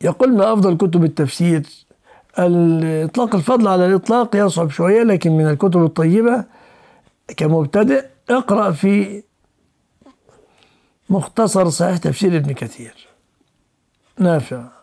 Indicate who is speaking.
Speaker 1: يقول ما أفضل كتب التفسير الإطلاق الفضل على الإطلاق يصعب شوية لكن من الكتب الطيبة كمبتدئ اقرأ في مختصر صحيح تفسير ابن كثير
Speaker 2: نافع